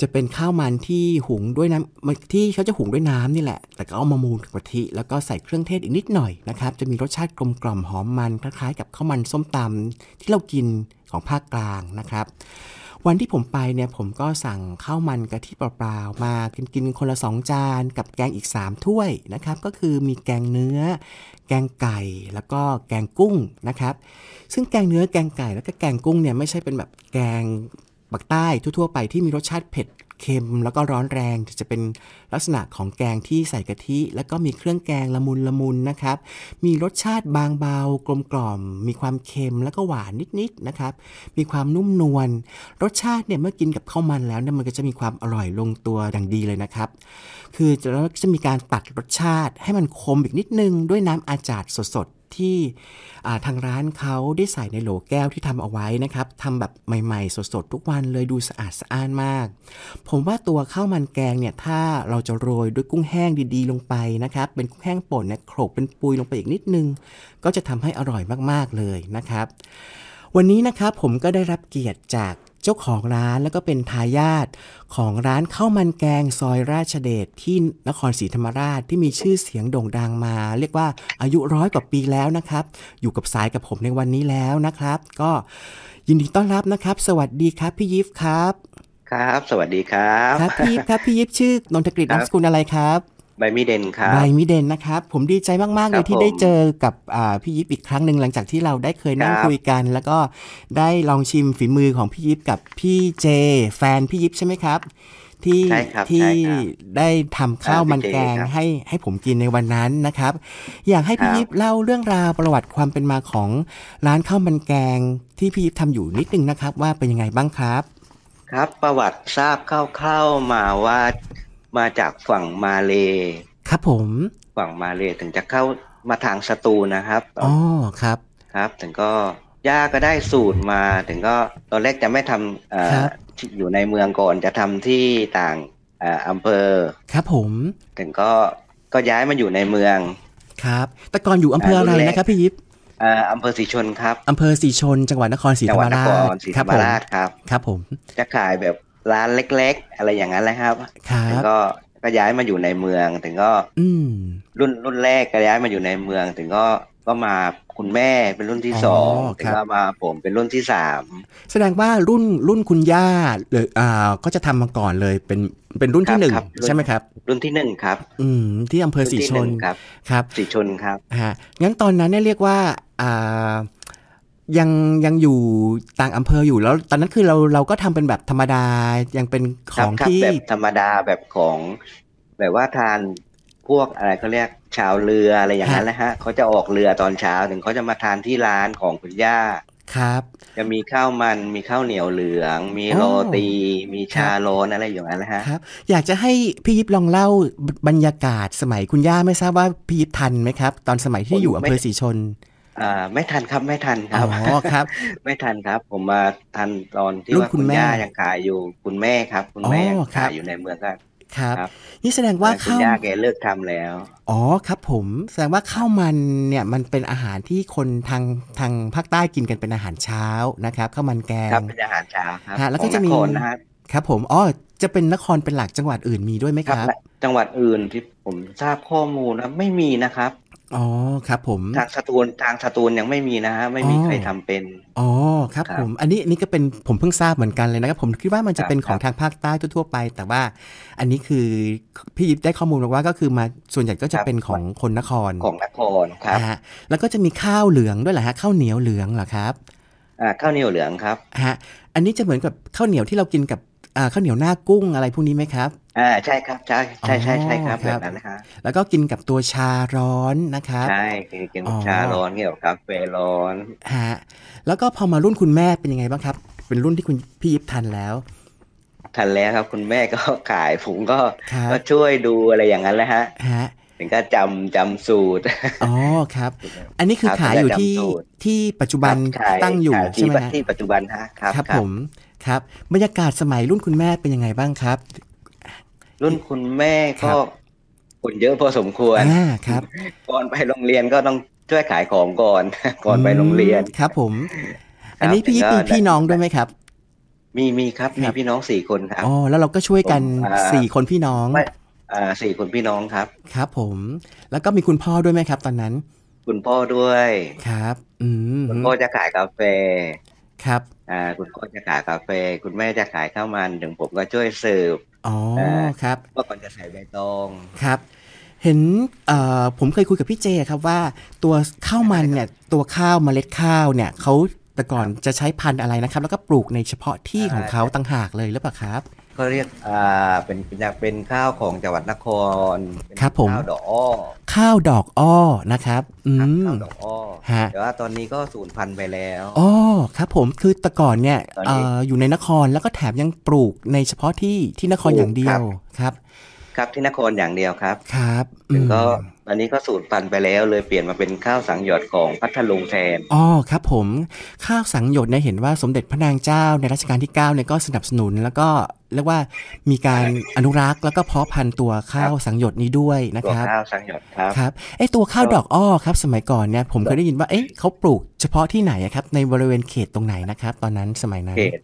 S1: จะเป็นข้าวมันที่หุงด้วยน้ำที่เขาจะหุงด้วยน้ำนี่แหละ แต่ก็เอามามูนกะทิแล้วก็ใส่เครื่องเทศอีกนิดหน่อยนะครับ จะมีรสชาติกลมกล่อมหอมมันคล้ายๆ กับข้าวมันส้มตำที่เรากินของภาคกลางนะครับ วันที่ผมไปเนี่ยผมก็สั่งข้าวมันกะทิเปล่าๆมากินกินคนละสองจานกับแกงอีก3ถ้วยนะครับ ก็คือมีแกงเนื้อ แกงไก่แล้วก็แกงกุ้งนะครับ ซึ่งแกงเนื้อแกงไก่ แล้วก็แกงกุ้งเนี่ยไม่ใช่เป็นแบบแกงปักใต้ทั่วๆไปที่มีรสชาติเผ็ดเค็ม แล้วก็ร้อนแรงจะเป็นลักษณะของแกงที่ใส่กะทิ แล้วก็มีเครื่องแกงละมุนละมุนนะครับ มีรสชาติบางเบา กลมกล่อม มีความเค็มแล้วก็หวานนิดๆนะครับ มีความนุ่มนวลรสชาติเนี่ยเมื่อกินกับข้าวมันแล้วเนี่ยมันก็จะมีความอร่อยลงตัวอย่างดีเลยนะครับ คือแล้วจะมีการตัดรสชาติให้มันคมอีกนิดนึง ด้วยน้ำอาจาดสดที่ทางร้านเขาได้ใส่ในโหลแก้วที่ทำเอาไว้นะครับทำแบบใหม่ ๆ สดๆทุกวันเลยดูสะอาดสะอ้านมาก ผมว่าตัวข้าวมันแกงเนี่ยถ้าเราจะโรยด้วยกุ้งแห้งดีๆลงไปนะครับเป็นกุ้งแห้งป่นเนี่ยโขลกเป็นปุยลงไปอีกนิดนึงก็จะทำให้อร่อยมากๆเลยนะครับ วันนี้นะครับผมก็ได้รับเกียรติจากเจ้าของร้านแล้วก็เป็นทายาทของร้านข้าวมันแกงซอยราชเดชที่นครศรีธรรมราชที่มีชื่อเสียงโด่งดังมา เรียกว่าอายุร้อยกว่าปีแล้วนะครับ อยู่กับสายกับผมในวันนี้แล้วนะครับ ก็ยินดีต้อนรับนะครับ สวัสดี
S2: ครับพี่ยิฟครับ ครับ สวัสดีครับครับพี่ยิฟครับพี่ยิฟชื่อนนทกฤษนามสกุลอะไรครับใบมิเดนครับใบมิ
S1: เดนนะครับ ผมดีใจมาก ๆ เลยที่ได้เจอกับพี่ยิปอีกครั้งหนึ่ง หลังจากที่เราได้เคยนั่งคุยกัน แล้วก็ได้ลองชิมฝีมือของพี่ยิปกับพี่เจ แฟนพี่ยิปใช่ไหมครับ ที่ที่ได้ทำข้าวมันแกง ให้ให้ผมกินในวันนั้นนะครับ อยากให้พี่ยิปเล่าเรื่องราว ประวัติความเป็นมาของร้านข้าวมันแกงที่พี่ยิปทำอยู่นิดนึงนะครับ ว่าเป็นยังไงบ้างครับ
S2: ครับประวัติทราบคร่าวๆมาว่ามาจากฝั่งมาเล ครับผมฝั่งมาเล ถึงจะเข้ามาทางสตูนะครับอ๋
S1: อครับ
S2: ครับ ถึงก็ย่าก็ได้สูตรมาถึงก็ตอนแรกจะไม่ทำออยู่ในเมืองก่อนจะทำที่ต่างอำเภอ ครับผม ถึงก็ก็ย้ายมาอยู่ในเมือง
S1: ครับ แต่ก่อนอยู่อำเภออะไรนะครับพี่ยิป
S2: อำเภอสีชนครับ
S1: อำเภอสีชนจังหวัดนครศรีธรรมราชจังหวัดนครศรีธรรมราชครับ ครับผม
S2: จะขายแบบร้านเล็ก ๆ อะไรอย่างนั้นแหละครับแล้วก็ก็ย้ายมาอยู่ในเมือง ถึงก็ อืรุ่นรุ่นแรกก็ย้ายมาอยู่ในเมือง ถึงก็ก็มาคุณแม่เป็นรุ่นที่สองถึงก็มาผมเป็นรุ่นที่สาม
S1: แสดงว่ารุ่นรุ่นคุณย่าหรืออ่า ก็จะทำมาก่อนเลย เป็นเป็นรุ่นที่หนึ่งใช่ไหมครับ รุ่นที่หนึ่งครับ อืม ที่อำเภอสีชน
S2: ครับ ครับสีชนครับ
S1: ฮะ งั้นตอนนั้นเนี่ยเรียกว่าอ่ายังยังอยู่ต่างอำเภออยู่แล้วตอนนั้นคือเราเราก็ทำเป็นแบบธรรมดายังเป็นของที่แบ
S2: บธรรมดาแบบของ แบบว่าทานพวกอะไรเขาเรียกชาวเรืออะไรอย่างนั้นนะฮะเขาจะออกเรือตอนเช้าถึงเขาจะมาทานที่ร้านของคุณย่าครับ จะมีข้าวมันมีข้าวเหนียวเหลือง มีโรตี มีชาโลนอะไรอย่างนั้นนะฮะครับ
S1: อยากจะให้พี่ยิบลองเล่าบรรยากาศสมัยคุณย่าไม่ทราบว่าพี่ยิบทันไหมครับตอนสมัยที่อยู่อำเภอสี
S2: ชนอ่าไม่ทันครับไม่ทันครับอ๋อครับ ไม่ทันครับ ผมมาทันตอนที่ว่าคุณย่ายังขายอยู่ คุณแม่ครับคุณแม่ยังขายอยู่ในเมืองก็ครับ นี่แสดงว่าข้าวย่าแกเลิกทำแล้ว
S1: อ๋อครับผมแสดงว่าข้าวมันเนี่ยมันเป็นอาหารที่คนทางทางภาคใต้กินกันเป็นอาหารเช้านะครับข้าวมันแกงครับเ
S2: ป็นอาหารเช้าครับแล้วก็จะมี
S1: ครับ ผมอ๋อจะเป็นนครเป็นหลักจังหวัดอื่นมีด้วยไหมครับ
S2: จังหวัดอื่นที่ผมทราบข้อมูลนะไม่มีนะครับอ๋
S1: อครับผ
S2: มทางสตูนทางสตูนยังไม่มีนะฮะไม่มีใครทำเป็น
S1: อ๋อครับผมอันนี้นี่ก็เป็นผมเพิ่งทราบเหมือนกันเลยนะครับผมคิดว่ามันจะเป็นของทางภาคใต้ทั่วๆไป แต่ว่าอันนี้คือพี่ยิบได้ข้อมูลมาว่าก็คือมาส่วนใหญ่ก็จะเป็นของคนนครของนครครับฮะแล้วก็จะมีข้าวเหลืองด้วยเหรอฮะข้าวเหนียวเหลืองเหรอครับ
S2: อ่าข้าวเหนียวเหลืองครับ
S1: ฮะ อันนี้จะเหมือนกับข้าวเหนียวที่เรากินกับข้าวเหนียวหน้ากุ้งอะไรพวกนี้ไหมครับ
S2: อ่าใช่ครับใช่ใช่ใช่ใช่ครับแบบนั้นนะครับ
S1: แล้วก็กินกับตัวชาร้อนนะครับ ใช่กินกับชาร้
S2: อนเกี่ยวกับกาแฟร้อน ฮ
S1: ะ แล้วก็พอมารุ่นคุณแม่เป็นยังไงบ้างครับ เป็นรุ่นที่คุณพี่ยิบทันแล้ว
S2: ทันแล้วครับ คุณแม่ก็ขายผมก็ก็ช่วยดูอะไรอย่างนั้นแหละฮะถึงก็จำจำสูตร อ
S1: ๋อครับ อันนี้คือขายอยู่ที่ที่ปัจจุบันตั้งอยู่ใช่ไหมที่
S2: ปัจจุบันฮะ ครับครับผม
S1: ครับบรรยากาศสมัยรุ่นคุณแม่เป็นยังไงบ้างครับ
S2: รุ่นคุณแม่ก็คนเยอะพอสมควรครับก่อนไปโรงเรียนก็ต้องช่วยขายของก่อน ก่อนไปโรงเรียนครับ ผม อันนี้พี่มีพี่น้องด้วยไหมครับ มีมีครับมีพี่น้องสี่คนครับอ
S1: ๋อแล้วเราก็ช่วยกันสี่คนพี่น้อง
S2: อ่าสี่คนพี่น้องครับ
S1: ครับ ผม แล้วก็มีคุณพ่อด้วยไหมครับ ตอนนั้น
S2: คุณพ่อด้วย
S1: ครับ อืมคุณพ่อ
S2: จะขายกาแฟครับอ่าคุณพ่อจะขายกาแฟ คุณแม่จะขายข้าวมันถึงผมก็ช่วยสืบ
S1: อ๋อ ครับเ่ก
S2: ่อนจะใส่ใบตอง
S1: ครับ เห็นผมเคยคุยกับพี่เจครับว่าตัวข้าวมันเนี่ย ตัวข้าวเมล็ดข้าวเนี่ยเขาแต่ก่อนจะใช้พันธุ์อะไรนะครับ แล้วก็ปลูกในเฉพาะที่ของเขาต่างหากเลยหรือเปล่าครับ
S2: เขาเรียก อ่า เป็นเป็นเป็นข้าวของจังหวัดนครครับผมข้าวดอกอ้อ
S1: ข้าวดอกอ้อนะครับ อืมข้าวดอกอ้อ
S2: ฮะแต่ว่าตอนนี้ก็สูญพันธุ์ไปแล้วอ๋อ
S1: ครับผม คือ แต่ก่อนเนี่ยออยู่ในนคร แล้วก็แถมยังปลูกในเฉพาะที่ที่นครอย่างเดียว
S2: ครับ ครับที่นครอย่างเดียวครับ ครับถึงก็อันนี้ก็สูตรปั่นไปแล้วเลยเปลี่ยนมาเป็นข้าวสังหยดของพัทลุงแทน
S1: อ๋อ ครับผม ข้าวสังหยดเนี่ยเห็นว่าสมเด็จพระนางเจ้าในรัชกาลที่9เนี่ยก็สนับสนุนแล้วก็ เรียกว่ามีการอนุรักษ์แล้วก็เพาะพันธุ์ตัวข้าวสังหยดนี้ด้วยนะครับ ข้าวส
S2: ังหยดครับครับ
S1: ไอตัวข้าวดอกอ้อ ครับสมัยก่อนเนี่ยผมเคยได้ยินว่าเอ๊ะเขาปลูกเฉพาะที่ไหนครับ ในบริเวณเขตตรงไหนนะครับ ตอนนั้นสมัยนั้นเขต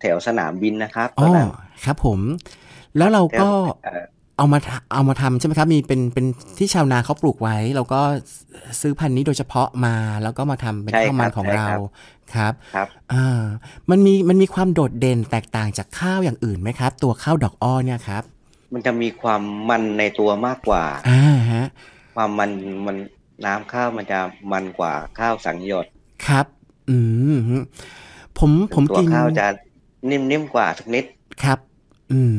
S2: แถวสนามบินนะครับอ๋อ
S1: ครับผม แล้วเราก็เอามาเอามาทำใช่ไหมครับ มีเป็นเป็นที่ชาวนาเขาปลูกไว้ แล้วก็ซื้อพันธุ์นี้โดยเฉพาะมา แล้วก็มาทำเป็นข้าวมันของเราครับครับอ่ามันมีมันมีความโดดเด่นแตกต่างจากข้าวอย่างอื่นไหมครับ ตัวข้าวดอกอ้อเนี่ยครับ
S2: มันจะมีความมันในตัวมากกว่าอ่าฮะความมันมันน้ำข้าวมันจะมันกว่าข้าวสังยด
S1: ครับ อืมผมผมกินตัวข้าวจะ
S2: นิ่มๆกว่าสักนิด
S1: ครับ อืม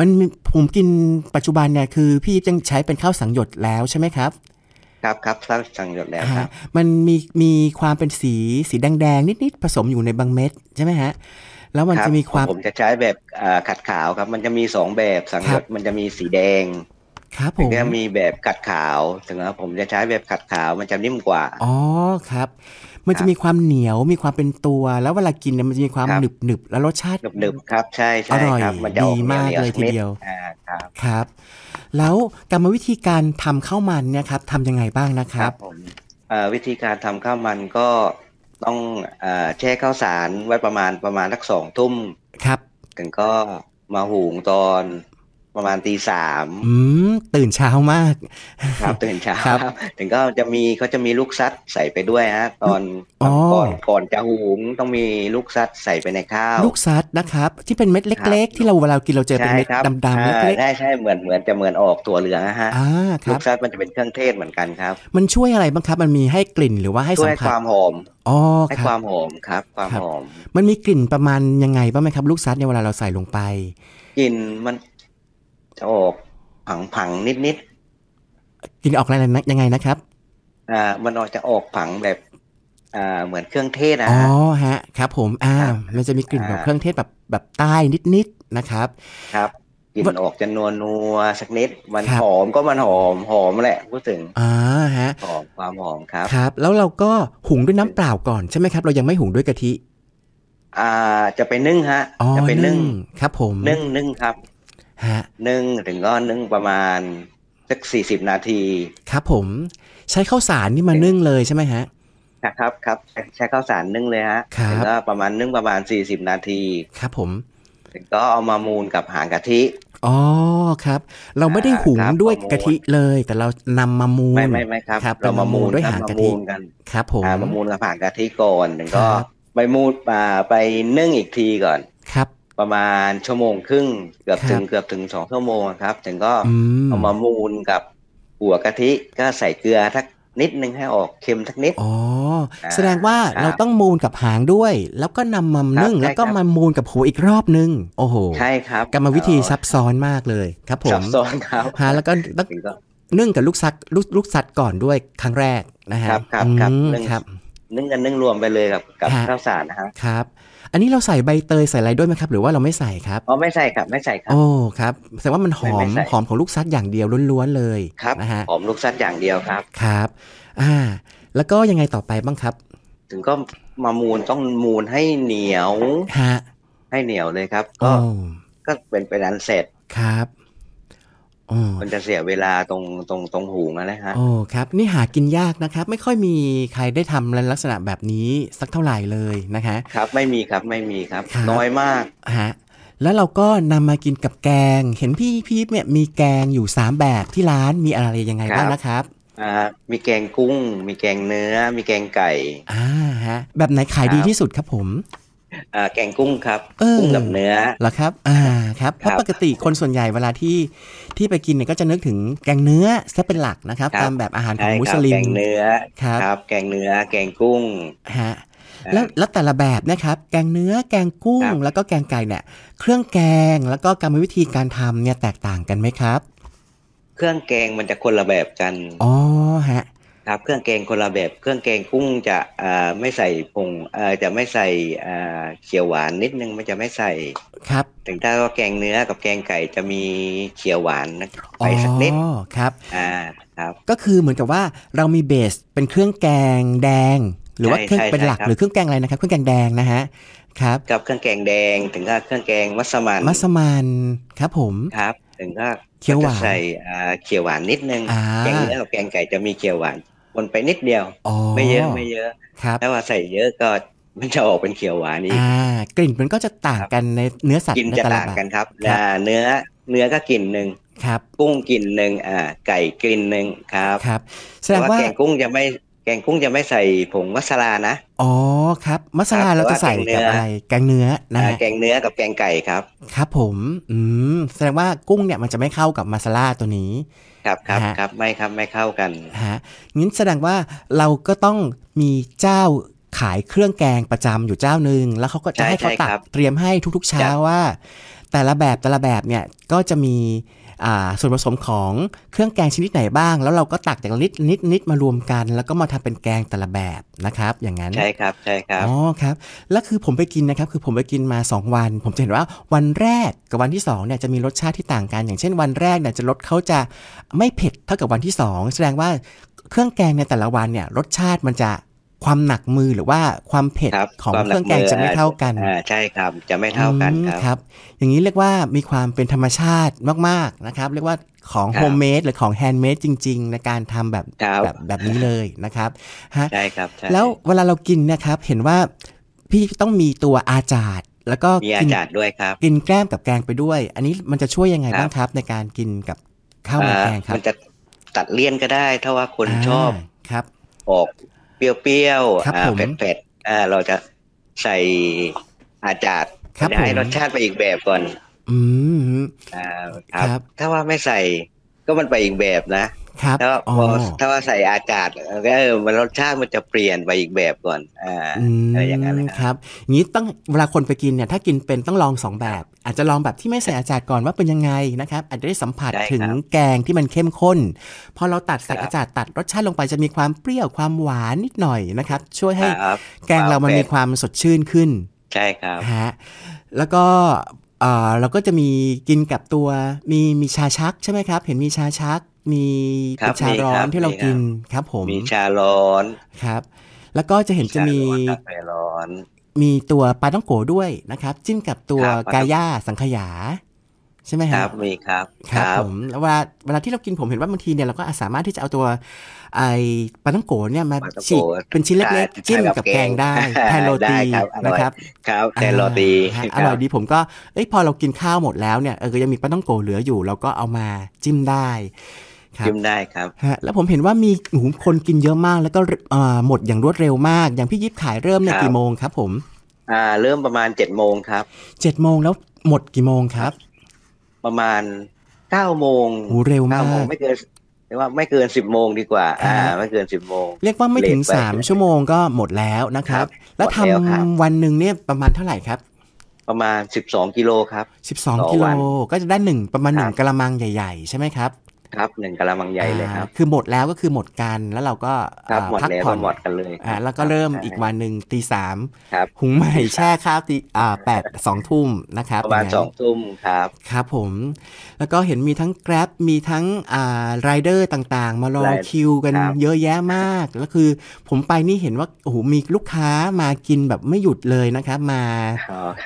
S1: มันผมกินปัจจุบันเนี่ยคือ พี่ยังใช้เป็นข้าวสังหยดแล้วใช่ไหมครับ
S2: ครับครับข้าวสังหยดแล้วครั
S1: บมันมีมีความเป็นสีสีแดงแดงนิดๆผสมอยู่ในบางเม็ดใช่ไหมฮะแล้วมันจะมีความผม
S2: จะใช้แบบขัดขาวครับ มันจะมีสองแบบสังหยดมันจะมีสีแดง ครับ ผมจะมีแบบขัดขาวถึงแล้วผมจะใช้แบบขัดขาวมันจะนิ่มกว่า
S1: อ๋อครับมันจะมีความเหนียวมีความเป็นตัวแล้วเวลากินเนี่ยมันจะมีความหนึบหนึบแล้วรสชาติหนึบหนึบครับใช่ใช่อร่อยดีมากเลยทีเดียวครับ แล้วกรรมวิธีการทำข้าวมันเนี่ยครับทำยังไงบ้างนะครับผม
S2: วิธีการทำข้าวมันก็ต้องแช่ข้าวสารไว้ประมาณประมาณสักสองทุ่มครับถึงก็มาหุงตอนประมาณตีสาม
S1: ตื่นเช้ามาก
S2: ครับตื่นเช้าครับถึงก็จะมีเขาจะมีลูกซัดใส่ไปด้วยฮะตอนก่อนก่อนจะหุงต้องมีลูกซัดใส่ไปในข้าวลูก
S1: ซัดนะครับ ที่เป็นเม็ดเล็ก ๆ ที่เราเวลากินเราเจอเป็นเม็ดดำๆเล็กๆใช
S2: ่ใช่เหมือนเหมือนจะเหมือนออกตัวเหลืองฮะลูกซัดมันจะเป็นเครื่องเทศเหมือนกันครับ
S1: มันช่วยอะไรบ้างครับมันมีให้กลิ่นหรือว่าให้สัมผัสความ
S2: หอมอ๋อให้ความหอมครับ ความหอม
S1: มันมีกลิ่นประมาณยังไงบ้างไหมครับลูกซัดเนี่ยเวลาเราใส่ลงไป
S2: กลิ่นมันจะออกผังผังนิดนิด
S1: กินออกอะไรนะยังไงนะครับ
S2: อ่ามันออกจะออกผังแบบอ่าเหมือนเครื่องเทศนะอ๋อ
S1: ฮะครับผมอ่ามันจะมีกลิ่นแบบเครื่องเทศแบบแบบใต้นิดนิดนะครับ
S2: ครับ กลิ่นออกจะนัวนัวสักนิด มันหอมก็มันหอม หอมแหละพูดถึงอ่าฮะหอมความหอมครับ ครั
S1: บ แล้วเราก็หุงด้วยน้ำเปล่าก่อนใช่ไหมครับเรายังไม่หุงด้วยกะทิ
S2: อ่าจะไปนึ่งฮะจะไปนึ่งครับ ผมนึ่งนึ่งครับนึ่งถึงก็นึ่งประมาณสักสี่สิบนาที
S1: ครับผมใช้ข้าวสารนี่มานึ่งเลยใช่ไหมฮะ
S2: นะครับครับใช้ข้าวสารนึ่งเลยฮะคบแลก็ประมาณนึ่งประมาณสี่สิบนาทีครับผมถึงก็เอามามูนกับหางกะทิ
S1: อ๋อครับ เราไม่ได้หุงด้วยกะทิเลย แต่เรานำมามูนไม่ไม่ไม่ครับรบเรามามูนด้วยหางกะทิกันครับ ผมมามู
S2: นกับหางกะทิก่อนถึงก็ไปมูนไปนึ่งอีกทีก่อนประมาณชั่วโมงครึ่งเกือบถึงเกือบถึงสองชั่วโมงครับถึงก็เอามามูนกับหัวกะทิก็ใส่เกลือทักนิดนึงให้ออกเค็มทักนิด
S1: อ๋อแสดงว่าเราต้องมูนกับหางด้วย แล้วก็นำมานึ่ง แล้วก็มามูนกับหัวอีกรอบนึง โอ้โหใช่ครับกรรมวิธีซับซ้อนมากเลย ครับผมซับซ้อนครับฮะแล้วก็ต้องนึ่งกับลูกซักลูกลูกซัดก่อนด้วยครั้งแรกนะฮะครับครับ นึ่งครับ
S2: นึ่งกันนึ่งรวมไปเลยกับกับข้าวสารนะฮะ
S1: ครับอันนี้เราใส่ใบเตยใส่อะไรด้วยไหมครับ หรือว่าเราไม่ใส่ครับ
S2: อ๋อไม่ใส่ครับไม่ใส่คร
S1: ับโอ้ครับแสดงว่ามันหอมหอมของลูกซัดอย่างเดียวล้วนๆเลยค
S2: รับนะฮะหอมลูกซัดอย่างเดียวครับ
S1: ครับ อ่า แล้วก็ยังไงต่อไปบ้างครับ
S2: ถึงก็มามูลต้องมูลให้เหนียวฮะให้เหนียวเลยครับ ก็ก็เป็นไปนัันเสร็จครับมันจะเสียเวลาตรงตรงตรงหูงนละฮะโอ้
S1: ครับนี่หากินยากนะครับ ไม่ค่อยมีใครได้ทำในลักษณะแบบนี้ สักเท่าไหร่เลยนะคะ
S2: ครับไม่มีครับไม่มีครับน้อยมากฮะ
S1: แล้วเราก็นำมากินกับแกง เห็นพี่พีพเนี่ยมีแกงอยู่สามแบบที่ร้านมีอะไรยังไงบ้างนะครั
S2: บอ่ามีแกงกุ้ง มีแกงเนื้อ มีแกงไก่อ่าฮะ
S1: แบบไหนขายดีที่สุดครับผม
S2: อ่าแกงกุ้งครับกุ้งกับเนื้อ
S1: แล้วครับ อ่าครับเพราะปกติคนส่วนใหญ่เวลาที่ที่ไปกินเนี่ยก็จะนึกถึงแกงเนื้อซะเป็นหลักนะครับตามแบบอาหารของมุสลิมแกงเนื้อ
S2: ครับ แกงเนื้อแกงกุ้งฮะแล้ว
S1: แล้วแต่ละแบบนะครับ แกงเนื้อแกงกุ้ง แล้วก็แกงไก่เนี่ยเครื่องแกงแล้วก็กรรมวิธีการทำเนี่ยแตกต่างกันไหมครับ
S2: เครื่องแกงมันจะคนละแบบกันอ๋
S1: อฮะ
S2: ครับเครื่องแกงคนละแบบเครื่องแกงกุ้งจะไม่ใส่ผงจะไม่ใส่เขียวหวานนิดนึงมันจะไม่ใส่ครับถึงถ้าว่าแกงเนื้อกับแกงไก่จะมีเขียวหวาน
S1: ไปสักนิดครับ
S2: อ่าครับ
S1: ก็คือเหมือนกับว่าเรามีเบสเป็นเครื่องแกงแดงหรือว่าเครื่องเป็นหลักหรือเครื่องแกงอะไรนะครับ เครื่องแกงแดงนะฮะครับ
S2: กับเครื่องแกงแดงถึงกับเครื่องแกงมัสมันมัส
S1: มันครับผม
S2: ครับถึงก็เขียวหวานใส่เขียวหวานนิดนึง แกงเนื้อกับแกงไก่จะมีเขียวหวานปนไปนิดเดียว ไม่เยอะไม่เยอะแ้่ว่าใส่เยอะก็มันจะออกเป็นเขียวหวานนี่
S1: กลิ่นมันก็จะต่างกันในเนื้อสัตว์กินจะต่างกันครับ
S2: เนื้อเนื้อก็กลิ่นหนึ่งครับ กุ้งกลิ่นหนึ่งอ่าไก่กลิ่นหนึ่งครับครับแสดงว่าแกงกุ้งจะไม่แกงกุ้งจะไม่ใส่ผงมัสลานะ
S1: อ๋อครับมัสลาเราจะใส่กับอะไร แกงเนื้อนะแ
S2: กงเนื้อกับแกงไก่ครับ
S1: ครับ ผม อืมแสดงว่ากุ้งเนี่ยมันจะไม่เข้ากับมัสลาตัวนี้
S2: ครับครับครับ ไม่ครับไม่เข้ากันฮ
S1: ะงี้แสดงว่าเราก็ต้องมีเจ้าขายเครื่องแกงประจำอยู่เจ้าหนึ่งแล้วเขาก็จะให้เขาตักเตรียมให้ทุกๆเช้าว่า แต่ละแบบแต่ละแบบเนี่ยก็จะมีส่วนผสมของเครื่องแกงชนิดไหนบ้าง แล้วเราก็ตักจากนิดนิดนิดมารวมกัน แล้วก็มาทำเป็นแกงแต่ละแบบนะครับ อย่างนั้นใช่ครับใช่ครับอ๋อครับแล้วคือผมไปกินนะครับคือผมไปกินมา 2 วัน ผมจะเห็นว่า วันแรกกับวันที่2เนี่ยจะมีรสชาติที่ต่างกัน อย่างเช่นวันแรกเนี่ยจะรสเขาจะไม่เผ็ดเท่ากับวันที่ 2 แสดงว่าเครื่องแกงในแต่ละวันเนี่ยรสชาติมันจะความหนักมือหรือว่าความเผ็ดของเครื่องแกงจะไม่เท่ากัน
S2: ใช่ครับจะไม่เท่ากัน
S1: ครับ อย่างนี้เรียกว่ามีความเป็นธรรมชาติมากๆนะครับ เรียกว่าของโฮมเมดหรือของแฮนด์เมดจริง ๆ ในการทำแบบแบบแบบนี้เลยนะครับฮะ
S2: ใช่ครับ แล้ว
S1: เวลาเรากินนะครับเห็นว่าพี่ต้องมีตัวอาจาดแล้วก็มีอาจาดด้วยครับกินแกล้มกับแกงไปด้วย อันนี้มันจะช่วยยังไงบ้างครับ ในการกินกับ
S2: ข้าวมูแกงครับ มันจะตัดเลี่ยนก็ได้ถ้าว่าคนชอบครับออกเปรี้ยวๆ อ่าเผ็ดๆ อ่า เราจะใส่อาจารย์จะให้รสชาติไปอีกแบบก่อน
S1: อืม
S2: ครับ ถ้าว่าไม่ใส่ก็มันไปอีกแบบนะครับแล้วพอถ้าว่าใส่อากาศก็เออมันรสชาติมันจะเปลี่ยนไปอีกแบบก่อน อ่า
S1: อะไรอย่างเงี้ยครับ งี้ต้องเวลาคนไปกินเนี่ยถ้ากินเป็นต้องลองสองแบบ อาจจะลองแบบที่ไม่ใส่อากาศก่อนว่าเป็นยังไงนะครับ อาจจะได้สัมผัสถึงแกงที่มันเข้มข้น พอเราตัดใส่อากาศตัดรสชาติลงไปจะมีความเปรี้ยวความหวานนิดหน่อยนะครับ ช่วยให้แกงเรามันมีความสดชื่นขึ้น
S2: ใช่ครับฮะ
S1: แล้วก็เราก็จะมีกินกับตัวมีมีชาชักใช่ไหมครับ เห็นมีชาชักมีเป็นชาร้อนที่เรากิน
S2: ครับผมมีชาร้อนค
S1: รับ แล้วก็จะเห็นจะมีร้อน มีตัวปลาต้องโกด้วยนะครับ จิ้มกับตัวกาย่าสังขยา ใช่ไหมครับมีครับครับผมเวลาเวลาที่เรากินผมเห็นว่าบางทีเนี่ยเราก็สามารถที่จะเอาตัวไอปลาต้องโกเนี่ยมาฉีกเป็นชิ้นเล็กๆจิ้มกับแกงได้แทนโรตีนะครับครับแทนโรตีอร่อยดีผมก็เอ้ยพอเรากินข้าวหมดแล้วเนี่ยเออยังมีปลาต้องโกเหลืออยู่ เราก็เอามาจิ้มได้
S2: ครับยืมได้ครับ
S1: ฮะแล้วผมเห็นว่ามีหูคนกินเยอะมากแล้วก็หมดอย่างรวดเร็วมาก อย่างพี่ยิบขายเริ่มในกี่โมงครับผม
S2: อ่าเริ่มประมาณเจ็ดโมงครับ
S1: เจ็ดโมงแล้วหมดกี่โมงครับ
S2: ประมาณเก้าโมงหูเร็วมากไม่เกินเรียกว่า ไม่เกินสิบโมงดีกว่าอ่าไม่เกินสิบโมงเรียกว่าไม่ถึงสาม
S1: ชั่วโมงก็หมดแล้วนะครับ แล้วทำวันหนึ่งเนี่ยประมาณเท่าไหร่ครับ
S2: ประมาณสิบสองกิโลครับสิบสองกิโล
S1: ก็จะได้หนึ่งประมาณหนึ่งกระมังใหญ่ ๆ ใช่ไหมครับ
S2: ครับหนึ่งกะละมังใหญ่เลยครับ ค
S1: ือหมดแล้วก็คือหมดกัน แล้วเราก็พักผ่อนหมดกันเลยอ่าแล้วก็เริ่มอีกวันหนึ่งตีสามหุงใหม่แช่ข้าวตีอ่าแปดสองทุ่ม
S2: นะครับประมาณสองทุ่มครับ
S1: ครับผม แล้วก็เห็นมีทั้งแกร็บมีทั้งอ่ารายเดอร์ต่างๆมารอคิวกัน เยอะแยะมากแล้วคือผมไปนี่เห็นว่าโอ้โหมีลูกค้ามากินแบบไม่หยุดเลยนะครับ มา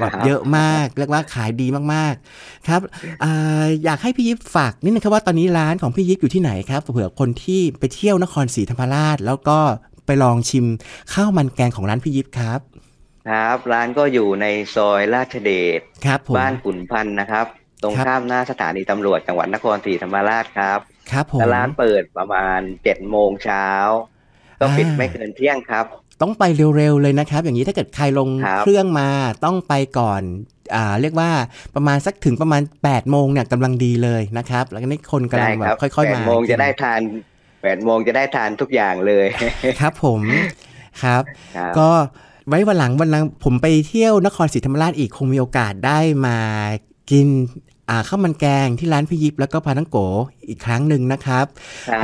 S1: แบบเยอะมากเรียกว่าขายดีมากๆครับอ่าอยากให้พี่ยิปฝากนิดนึงครับว่าตอนนี้ร้านานของพี่ยิกอยู่ที่ไหนครับเผื่อคนที่ไปเที่ยวนครศรีธรรมราชแล้วก็ไปลองชิมข้าวมันแกงของร้านพี่ยิบครับ
S2: ครับร้านก็อยู่ในซอยราชเดชครับบ้านขุนพันธ์นะครับ ตรงข้ามหน้าสถานีตำรวจจังหวัดนครศรีธรรมราชครับ ครับผมร้านเปิดประมาณเจ็ดโมงเช้าก็ปิดไม่เกินเที่ยงครับ
S1: ต้องไปเร็วๆเลยนะครับ อย่างนี้ถ้าเกิดใครลงเครื่องมาต้องไปก่อนอ่าเรียกว่าประมาณสักถึงประมาณ8ปดโมงเนี่ยกำลังดีเลยนะครับ แล้วก็นี่คนกำลังแบบค่อยๆ มาแปดโมงจะได้
S2: ทานแปดโมงจะได้ทานทุกอย่างเลยครับผมครับ ก
S1: ็ไว้วันหลังวันหลังผมไปเที่ยวนครศรีธรรมราชอีก คงมีโอกาสได้มากินข้าวมันแกงที่ร้านพี่ยิบแล้วก็พานังโกอีกครั้งหนึ่งนะครับ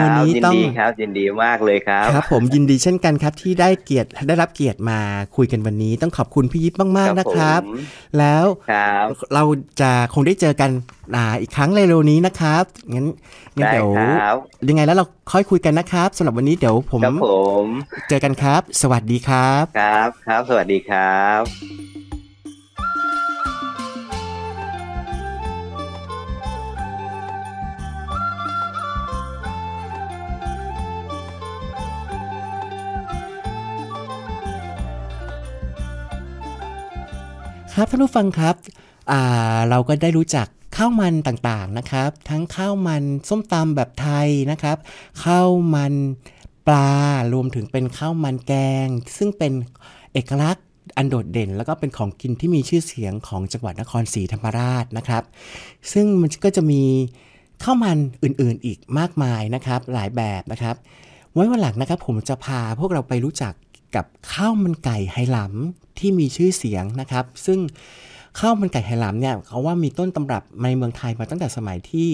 S1: วันนี้ต้องคร
S2: ับยินดีมากเลยครับ ครับผ
S1: มยินดีเช่นกันครับ ที่ได้เกียรติได้รับเกียรติมาคุยกันวันนี้ ต้องขอบคุณพี่ยิบมาก ๆนะครับ แล้วเราจะคงได้เจอกันออีกครั้งเร็วนี้นะครับงั้นงั้นเดี๋ยวยังไงแล้วเราค่อยคุยกันนะครับสำหรับวันนี้เดี๋ยวผมเจอกันครับ สวัสดีครับ
S2: ครับครับสวัสดีครับ
S1: ครับท่านผู้ฟังครับ เราก็ได้รู้จักข้าวมันต่างๆนะครับ ทั้งข้าวมันส้มตำแบบไทยนะครับ ข้าวมันปลารวมถึงเป็นข้าวมันแกง ซึ่งเป็นเอกลักษณ์อันโดดเด่น แล้วก็เป็นของกินที่มีชื่อเสียงของจังหวัดนครศรีธรรมราชนะครับ ซึ่งมันก็จะมีข้าวมันอื่นๆอีกมากมายนะครับ หลายแบบนะครับ ไว้วันหลังนะครับ ผมจะพาพวกเราไปรู้จักกับข้าวมันไก่ไหหลมที่มีชื่อเสียงนะครับ ซึ่งข้าวมันไก่ไหหลมเนี่ยเขาว่ามีต้นตำรับในเมืองไทยมาตั้งแต่สมัยที่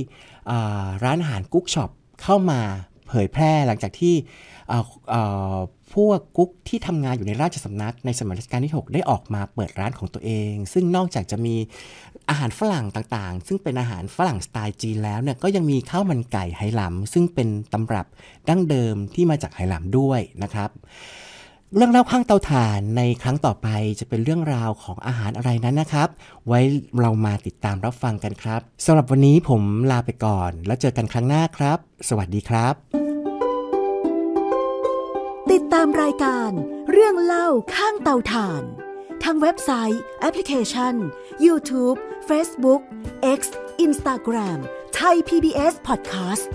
S1: ร้านอาหารกุ๊กช็อปเข้ามาเผยแพร่หลังจากที่พวกกุ๊กที่ทำงานอยู่ในราชสำนักในสมัยรัชกาลที่6ได้ออกมาเปิดร้านของตัวเอง ซึ่งนอกจากจะมีอาหารฝรั่งต่างๆ ซึ่งเป็นอาหารฝรั่งสไตล์จีน แล้วเนี่ยก็ยังมีข้าวมันไก่ไหหลำซึ่งเป็นตำรับดั้งเดิมที่มาจากไหหลำด้วยนะครับเรื่องเล่าข้างเตาถ่านในครั้งต่อไปจะเป็นเรื่องราวของอาหารอะไรนั้นนะครับ ไว้เรามาติดตามรับฟังกันครับสำหรับวันนี้ผมลาไปก่อนแล้วเจอกันครั้งหน้าครับ สวัสดีครับ ติดตามรายการเรื่องเล่าข้างเตาถ่านทางเว็บไซต์ แอปพลิเคชัน YouTube Facebook X Instagram ไทย PBS Podcast